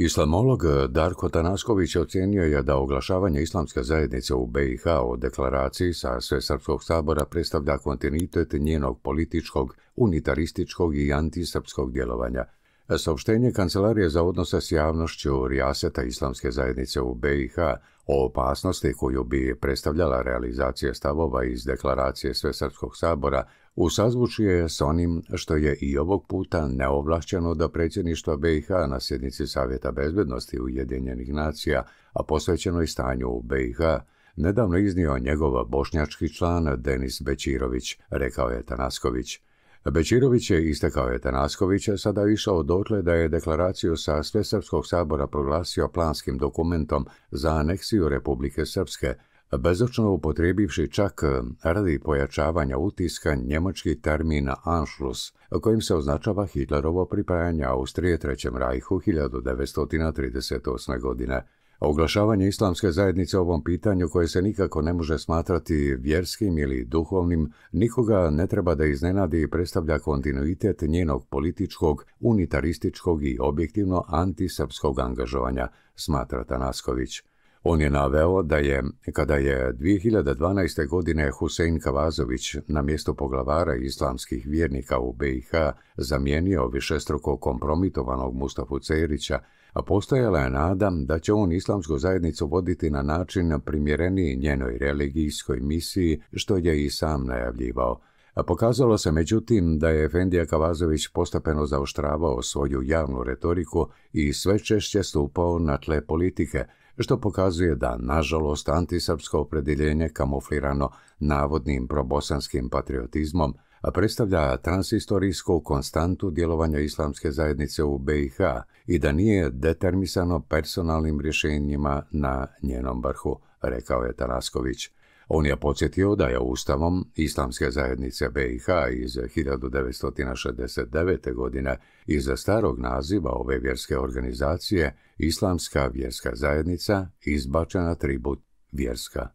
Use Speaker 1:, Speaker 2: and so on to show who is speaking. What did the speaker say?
Speaker 1: Islamolog eh, Darko Tanasković ocjenio je da oglašavanje islamske zajednice u BiH o deklaraciji sa Svesrpskog sabora predstavlja kontinuitet njenog političkog, unitarističkog i antisrpskog djelovanja – Saopštenje Kancelarije za odnose s javnošću Rijaseta Islamske zajednice u BiH o opasnosti koju bi predstavljala realizacija stavova iz deklaracije Svesrpskog sabora u je s onim što je i ovog puta neovlašćeno da predsjedništva BiH na sjednici Savjeta bezbednosti Ujedinjenih nacija, a posvećeno i stanju u BiH, nedavno iznio njegova bošnjački član Denis Bećirović, rekao je Tanasković. Bečirović je istekao Etanaskovića, sada išao dotle da je deklaraciju sa Svesrpskog sabora proglasio planskim dokumentom za aneksiju Republike Srpske, bezočno upotrijebivši čak e, radi pojačavanja utiska njemački termin Anschluss, kojim se označava Hitlerovo pripajanje Austrije Trećem rajhu 1938. godine oglašavanje islamske zajednice o ovom pitanju koje se nikako ne može smatrati vjerskim ili duhovnim, nikoga ne treba da iznenadi i predstavlja kontinuitet njenog političkog, unitarističkog i objektivno antisrpskog angažovanja, smatra Tanasković. On je naveo da je, kada je 2012. godine Husein Kavazović na mjesto poglavara islamskih vjernika u BiH zamijenio višestruko kompromitovanog Mustafu Cerića, a postojala je nada da će on islamsku zajednicu voditi na način primjereniji njenoj religijskoj misiji, što je i sam najavljivao. Pokazalo se međutim da je Efendija Kavazović postepeno zaoštravao svoju javnu retoriku i sve češće stupao na tle politike, što pokazuje da, nažalost, antisrpsko opredjeljenje kamuflirano navodnim probosanskim patriotizmom predstavlja transistorijsku konstantu djelovanja islamske zajednice u BiH i da nije determisano personalnim rješenjima na njenom vrhu, rekao je Tarasković. On je podsjetio da je ustavom Islamske zajednice BiH iz 1969. godine iza starog naziva ove vjerske organizacije Islamska vjerska zajednica izbačena tribut vjerska